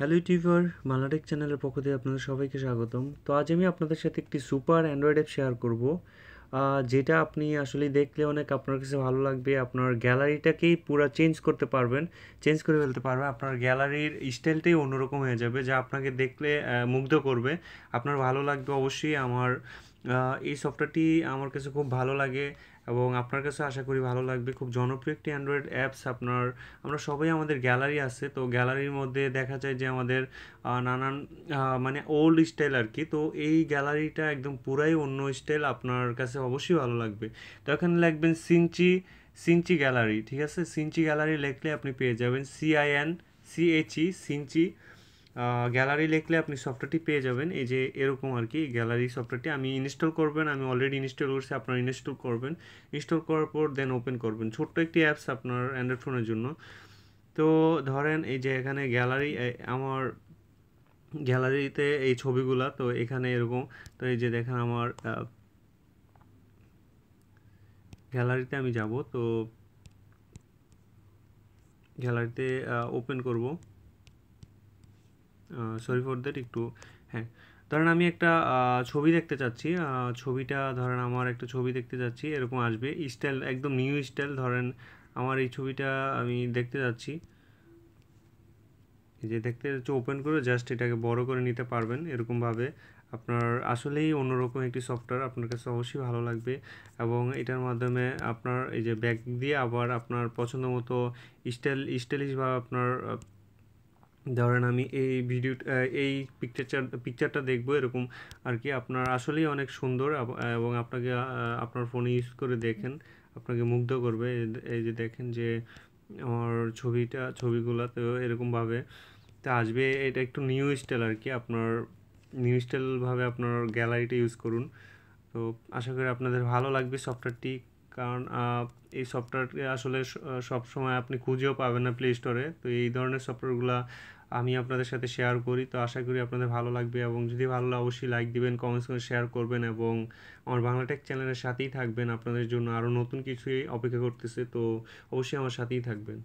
hello YouTuber মালাটেক চ্যানেলের পক্ষ থেকে আপনাদের সবাইকে স্বাগতম তো আজ আমি আপনাদের সাথে একটি সুপার অ্যান্ড্রয়েড অ্যাপ শেয়ার করব যেটা আপনি আসলে দেখলে অনেক আপনার কাছে ভালো লাগবে আপনার গ্যালারিটাকেই পুরো চেঞ্জ করতে পারবেন চেঞ্জ করে ফেলতে পারবেন আপনার গ্যালারির স্টাইলটাই অন্যরকম হয়ে যাবে যা আপনাকে দেখলে মুগ্ধ করবে আপনার ভালো লাগবে অবশ্যই আমার এই সফটওয়্যারটি আমার কাছে খুব ভালো লাগে এবং আপনার কাছে আশা করি ভালো লাগবে খুব জনপ্রিয় একটি অ্যান্ড্রয়েড অ্যাপস আপনার আমরা সবাই আমাদের গ্যালারি আছে তো গ্যালারির মধ্যে দেখা যায় যে আমাদের নানান মানে ওল্ড স্টাইল আর কি তো এই গ্যালারিটা একদম পুরাই অন্য স্টাইল আপনার কাছে অবশ্যই ভালো লাগবে তো এখানে লিখবেন সিনচি সিনচি গ্যালারি ঠিক আছে সিনচি গ্যালারি লিখলে আপনি পেয়ে যাবেন সিআইএন সিএইচি সিনচি গ্যালারি লিখলে আপনি সফটওয়্যারটি পেয়ে যাবেন এই যে এরকম আর কি গ্যালারি সফটওয়্যারটি আমি ইনস্টল করবেন আমি অলরেডি ইনস্টল করছি আপনারা ইনস্টল করবেন ইনস্টল করার পর দেন ওপেন করবেন ছোট্ট একটি অ্যাপস আপনার অ্যান্ড্রয়েড ফোনের জন্য তো ধরেন এই যে এখানে গ্যালারি আমার গ্যালারিতে এই ছবিগুলা তো এখানে এরকম তো এই যে দেখেন আমার গ্যালারিতে আমি যাব তো গ্যালারিতে ওপেন করব সরি ফর দ্যাট একটু হ্যাঁ ধরেন আমি একটা ছবি দেখতে চাচ্ছি ছবিটা ধরেন আমার একটা ছবি দেখতে চাচ্ছি এরকম আসবে স্টাইল একদম নিউ স্টাইল ধরেন আমার এই ছবিটা আমি দেখতে যাচ্ছি যে দেখতে যাচ্ছি ওপেন করে জাস্ট এটাকে বড় করে নিতে পারবেন এরকমভাবে আপনার আসলেই অন্যরকম একটি সফটওয়্যার আপনার কাছে অবশ্যই ভালো লাগবে এবং এটার মাধ্যমে আপনার এই যে ব্যাগ দিয়ে আবার আপনার পছন্দ মতো স্টাইল স্টাইলিশভাবে আপনার ধরেন আমি এই ভিডিও এই পিকচার পিকচারটা দেখবো এরকম আর কি আপনার আসলেই অনেক সুন্দর এবং আপনাকে আপনার ফোনে ইউজ করে দেখেন আপনাকে মুগ্ধ করবে এই যে দেখেন যে আমার ছবিটা ছবিগুলোতেও এরকমভাবে তা আসবে এটা একটু নিউ স্টাইল আর কি আপনার নিউ স্টাইলভাবে আপনার গ্যালারিটা ইউজ করুন তো আশা করি আপনাদের ভালো লাগবে সফটওয়্যারটি কারণ এই সফটওয়্যারটি আসলে সব সময় আপনি খুঁজেও পাবেন না প্লে স্টোরে তো এই ধরনের সফটওয়্যারগুলো আমি আপনাদের সাথে শেয়ার করি তো আশা করি আপনাদের ভালো লাগবে এবং যদি ভালো লাগে অবশ্যই লাইক দিবেন কমেন্টস করে শেয়ার করবেন এবং আমার বাংলাটেক চ্যানেলের সাথেই থাকবেন আপনাদের জন্য আরও নতুন কিছুই অপেক্ষা করতেছে তো অবশ্যই আমার সাথেই থাকবেন